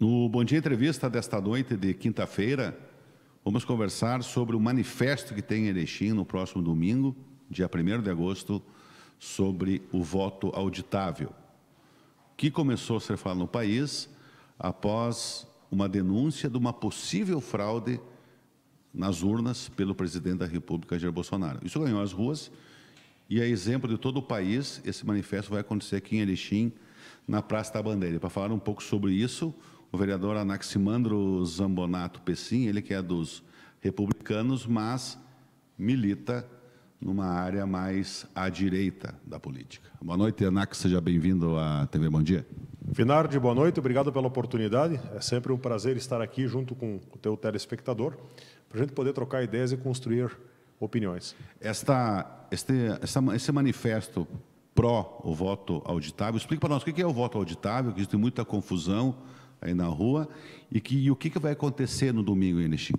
No Bom Dia Entrevista desta noite de quinta-feira, vamos conversar sobre o manifesto que tem em Erechim no próximo domingo, dia 1 de agosto, sobre o voto auditável, que começou a ser falado no país após uma denúncia de uma possível fraude nas urnas pelo presidente da República, Jair Bolsonaro. Isso ganhou as ruas e, é exemplo de todo o país, esse manifesto vai acontecer aqui em Erechim, na Praça da Bandeira. Para falar um pouco sobre isso, o vereador Anaximandro Zambonato Pessim, ele que é dos republicanos, mas milita numa área mais à direita da política. Boa noite, Anax, seja bem-vindo à TV Bom Dia. Finardi, boa noite, obrigado pela oportunidade. É sempre um prazer estar aqui junto com o teu telespectador, para a gente poder trocar ideias e construir opiniões. Esta, este, essa, esse manifesto pró o voto auditável, explica para nós o que é o voto auditável, que existe muita confusão, aí na rua. E, que, e o que, que vai acontecer no domingo, Enixim?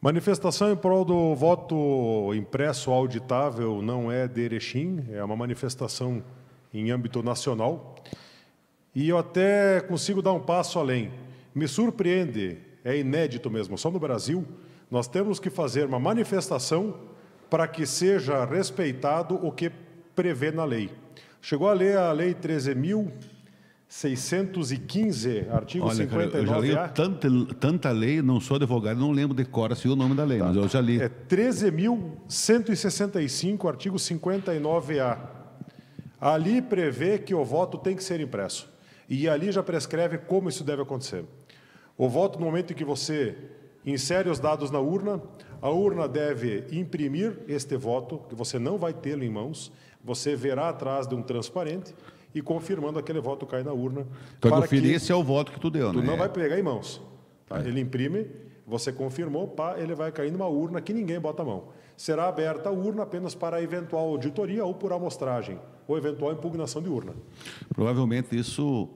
Manifestação em prol do voto impresso auditável não é de Erechim, é uma manifestação em âmbito nacional. E eu até consigo dar um passo além. Me surpreende, é inédito mesmo, só no Brasil, nós temos que fazer uma manifestação para que seja respeitado o que prevê na lei. Chegou a ler a Lei 13.000 615, artigo Olha, 59 cara, eu já li tanta, tanta lei, não sou advogado, não lembro de cor assim o nome da lei, tá. mas eu já li. É 13.165, artigo 59A. Ali prevê que o voto tem que ser impresso. E ali já prescreve como isso deve acontecer. O voto, no momento em que você insere os dados na urna, a urna deve imprimir este voto, que você não vai tê-lo em mãos, você verá atrás de um transparente, e confirmando aquele voto cai na urna. Então, para no esse é o voto que tu deu, tu né? Tu não vai pegar em mãos. Tá? tá? Ele imprime, você confirmou, pá, ele vai cair numa urna que ninguém bota a mão. Será aberta a urna apenas para eventual auditoria ou por amostragem, ou eventual impugnação de urna. Provavelmente isso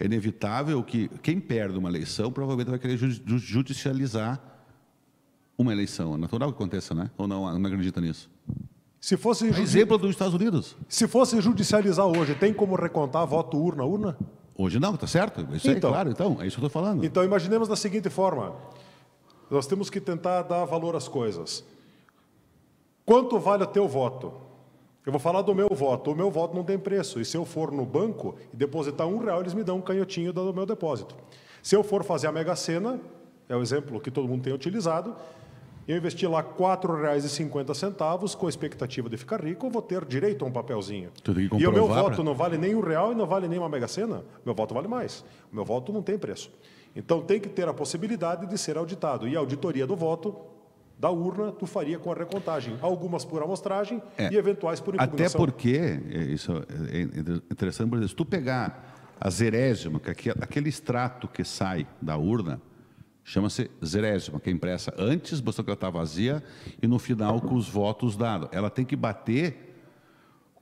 é inevitável que quem perde uma eleição provavelmente vai querer judicializar uma eleição. É natural que aconteça, né? Ou não, não acredita nisso? Se fosse é judi... exemplo dos Estados Unidos. Se fosse judicializar hoje, tem como recontar voto urna urna? Hoje não, tá certo? Isso é então, é claro, então, é isso que eu estou falando. Então, imaginemos da seguinte forma: nós temos que tentar dar valor às coisas. Quanto vale o teu voto? Eu vou falar do meu voto. O meu voto não tem preço. E se eu for no banco e depositar um real, eles me dão um canhotinho do meu depósito. Se eu for fazer a Mega Sena, é o exemplo que todo mundo tem utilizado, eu investi lá R$ 4,50 com a expectativa de ficar rico, eu vou ter direito a um papelzinho. Tudo que e o meu voto não vale nem um real e não vale nem uma mega-sena. Meu voto vale mais. O meu voto não tem preço. Então tem que ter a possibilidade de ser auditado. E a auditoria do voto da urna tu faria com a recontagem, algumas por amostragem é. e eventuais por impugnação. Até porque, é, isso é interessante, se tu pegar a zerésima, que é aquele extrato que sai da urna, Chama-se zerésima, que é impressa antes, mostrou que ela está vazia, e no final com os votos dados. Ela tem que bater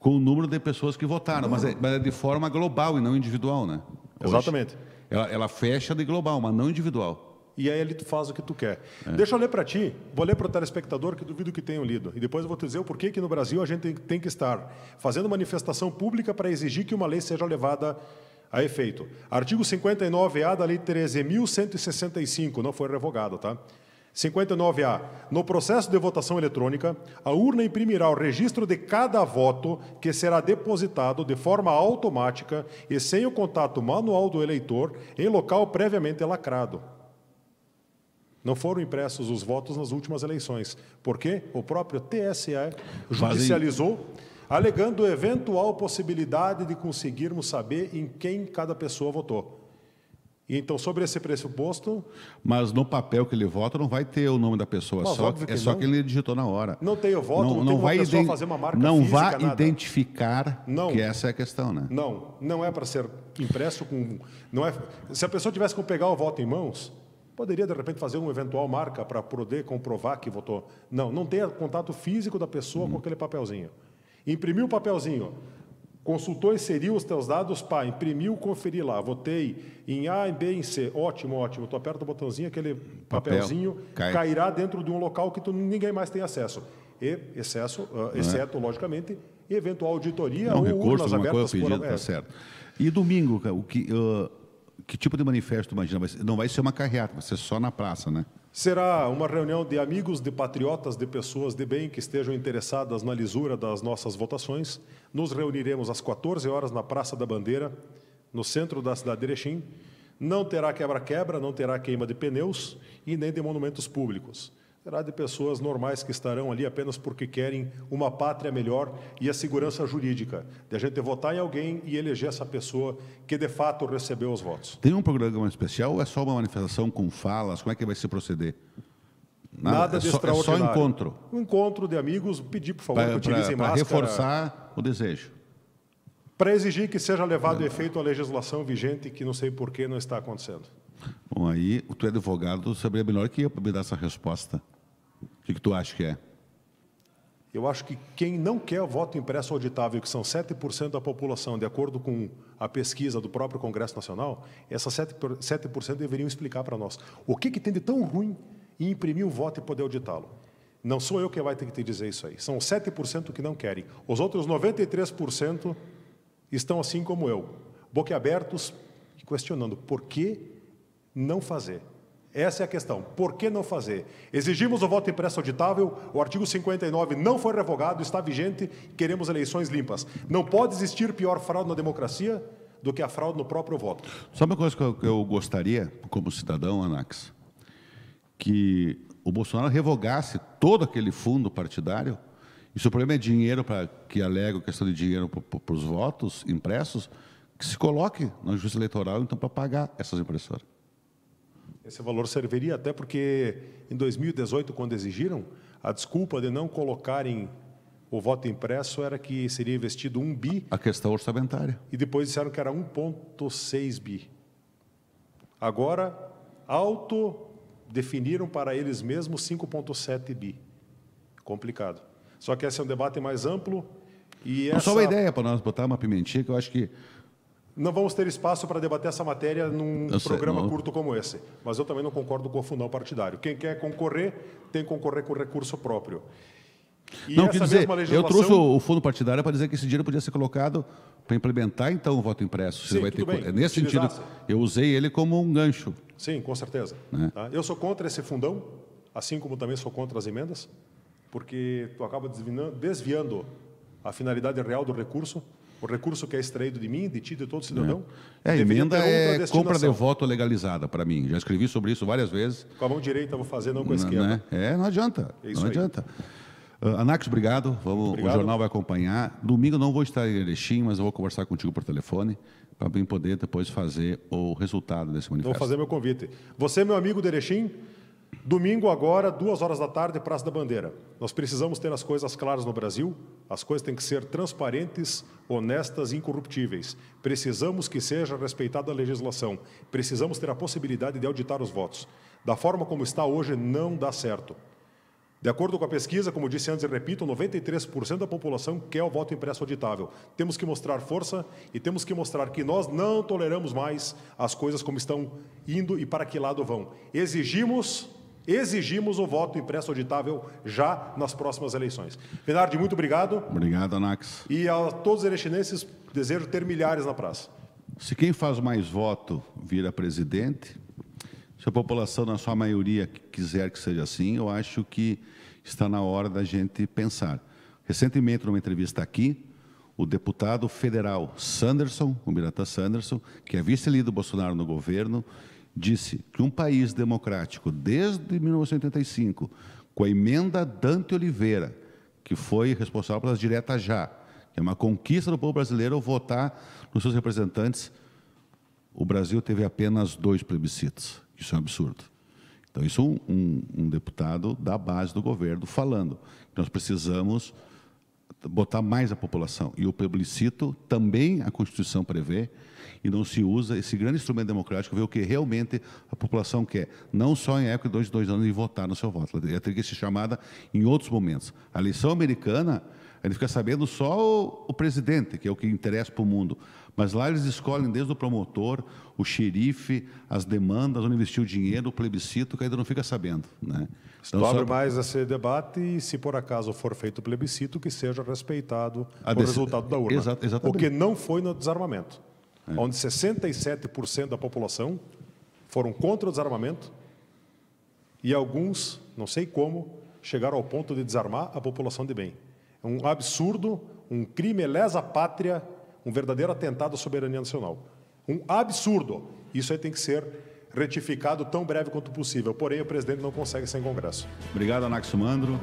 com o número de pessoas que votaram, mas é, mas é de forma global e não individual, né? Hoje. Exatamente. Ela, ela, fecha de global, mas não individual. E aí ele faz o que tu quer. É. Deixa eu ler para ti, vou ler para o telespectador que duvido que tenham lido. E depois eu vou te dizer o porquê que no Brasil a gente tem que estar fazendo manifestação pública para exigir que uma lei seja levada a efeito. Artigo 59-A da Lei 13.165, não foi revogado, tá? 59A. No processo de votação eletrônica, a urna imprimirá o registro de cada voto que será depositado de forma automática e sem o contato manual do eleitor em local previamente lacrado. Não foram impressos os votos nas últimas eleições, porque o próprio TSE judicializou. Fazem alegando eventual possibilidade de conseguirmos saber em quem cada pessoa votou. Então, sobre esse pressuposto. Mas no papel que ele vota não vai ter o nome da pessoa, só, é só que ele digitou na hora. Não tem o voto, não, não, não vai pessoa fazer uma marca Não física, vai identificar não. que essa é a questão, né? Não, não é para ser impresso com. Não é, se a pessoa tivesse que pegar o voto em mãos, poderia de repente fazer uma eventual marca para poder comprovar que votou. Não, não tem contato físico da pessoa hum. com aquele papelzinho. Imprimiu o papelzinho, consultou, inseriu os teus dados, pá, imprimiu, conferi lá, votei em A, em B, em C. Ótimo, ótimo. Tu aperta o botãozinho, aquele Papel, papelzinho cai. cairá dentro de um local que tu, ninguém mais tem acesso. E, excesso, uh, exceto, é? logicamente, eventual auditoria Não, ou recurso, urnas abertas. Coisa pedido, por, é. tá certo. E domingo, o que... Uh, que tipo de manifesto imagina? Não vai ser uma carreata, vai ser só na praça, né? Será uma reunião de amigos, de patriotas, de pessoas de bem que estejam interessadas na lisura das nossas votações. Nos reuniremos às 14 horas na Praça da Bandeira, no centro da cidade de Erechim. Não terá quebra-quebra, não terá queima de pneus e nem de monumentos públicos será de pessoas normais que estarão ali apenas porque querem uma pátria melhor e a segurança jurídica, de a gente votar em alguém e eleger essa pessoa que de fato recebeu os votos. Tem um programa especial ou é só uma manifestação com falas? Como é que vai se proceder? Nada, Nada é de só, extraordinário. É só encontro. Um encontro de amigos, pedir, por favor, pra, que utilizem pra máscara. Para reforçar o desejo. Para exigir que seja levado é. efeito a legislação vigente, que não sei por que não está acontecendo. Bom, aí tu é advogado, saberia melhor que eu para me dar essa resposta. O que, que tu acha que é? Eu acho que quem não quer voto impresso auditável, que são 7% da população, de acordo com a pesquisa do próprio Congresso Nacional, essas 7%, deveriam explicar para nós o que, que tem de tão ruim em imprimir um voto e poder auditá-lo. Não sou eu que vai ter que te dizer isso aí. São 7% que não querem. Os outros 93% estão assim como eu, boquiabertos e questionando por que não fazer. Essa é a questão. Por que não fazer? Exigimos o voto impresso auditável, o artigo 59 não foi revogado, está vigente, queremos eleições limpas. Não pode existir pior fraude na democracia do que a fraude no próprio voto. Sabe uma coisa que eu, gostaria, como cidadão, Anax? Que o Bolsonaro revogasse todo aquele fundo partidário. E se o problema é dinheiro, para que a questão de dinheiro para os votos impressos, que se coloque na justiça eleitoral, então, para pagar essas impressoras. Esse valor serviria até porque, em 2018, quando exigiram, a desculpa de não colocarem o voto impresso era que seria investido um bi. A questão orçamentária. E depois disseram que era 1,6 bi. Agora, autodefiniram para eles mesmos 5,7 bi. Complicado. Só que esse é um debate mais amplo. E essa... Só uma ideia para nós botar uma pimentinha, que eu acho que não vamos ter espaço para debater essa matéria num programa curto como esse. Mas eu também não concordo com o fundão partidário. Quem quer concorrer, tem que concorrer com recurso próprio. E não, quer dizer, legislação... eu trouxe o fundo partidário para dizer que esse dinheiro podia ser colocado para implementar, então, o voto impresso. Sim, ter... bem, é Nesse utilizasse. sentido, eu usei ele como um gancho. Sim, com certeza. Né? Tá? Eu sou contra esse fundão, assim como também sou contra as emendas, porque tu acaba desviando a finalidade real do recurso. O recurso que é extraído de mim, de ti, de todo é. cidadão. É, é emenda é compra de voto legalizada para mim. Já escrevi sobre isso várias vezes. Com a mão direita vou fazer, não com a esquerda. Né? É, não adianta. É não aí. adianta. Uh, Anax, obrigado. Vamos, obrigado. O jornal vai acompanhar. Domingo não vou estar em Erechim, mas eu vou conversar contigo por telefone para bem poder depois fazer o resultado desse manifesto. Vou fazer meu convite. Você, meu amigo de Erechim, Domingo agora, duas horas da tarde, Praça da Bandeira. Nós precisamos ter as coisas claras no Brasil. As coisas têm que ser transparentes, honestas e incorruptíveis. Precisamos que seja respeitada a legislação. Precisamos ter a possibilidade de auditar os votos. Da forma como está hoje, não dá certo. De acordo com a pesquisa, como disse antes e repito, 93% da população quer o voto impresso auditável. Temos que mostrar força e temos que mostrar que nós não toleramos mais as coisas como estão indo e para que lado vão. Exigimos exigimos o voto impresso auditável já nas próximas eleições. Benardi, muito obrigado. Obrigado, Anax. E a todos os erechinenses, desejo ter milhares na praça. Se quem faz mais voto vira presidente, se a população, na sua maioria, quiser que seja assim, eu acho que está na hora da gente pensar. Recentemente, numa entrevista aqui, o deputado federal Sanderson, o Mirata Sanderson, que é vice-líder do Bolsonaro no governo, disse que um país democrático, desde 1985, com a emenda Dante Oliveira, que foi responsável pelas diretas já, que é uma conquista do povo brasileiro votar nos seus representantes, o Brasil teve apenas dois plebiscitos. Isso é um absurdo. Então, isso é um, um, um deputado da base do governo falando. Nós precisamos botar mais a população. E o plebiscito também a Constituição prevê e não se usa esse grande instrumento democrático, ver o que realmente a população quer, não só em época de dois, dois anos e votar no seu voto. Ela teria que ser chamada em outros momentos. A eleição americana, ele fica sabendo só o, o presidente, que é o que interessa para o mundo. Mas lá eles escolhem desde o promotor, o xerife, as demandas, onde investiu o dinheiro, o plebiscito, que ainda não fica sabendo. Né? Então, abre só... mais esse debate e, se por acaso for feito plebiscito, que seja respeitado o dec... resultado da urna. exatamente. O que não foi no desarmamento, é. onde 67% da população foram contra o desarmamento e alguns, não sei como, chegaram ao ponto de desarmar a população de bem. É um absurdo, um crime lesa pátria, um verdadeiro atentado à soberania nacional. Um absurdo. Isso aí tem que ser retificado tão breve quanto possível. Porém, o presidente não consegue sem Congresso. Obrigado, Anaxo Mandro.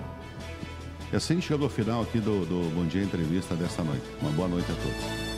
E assim chegou ao final aqui do, do Bom Dia Entrevista desta noite. Uma boa noite a todos.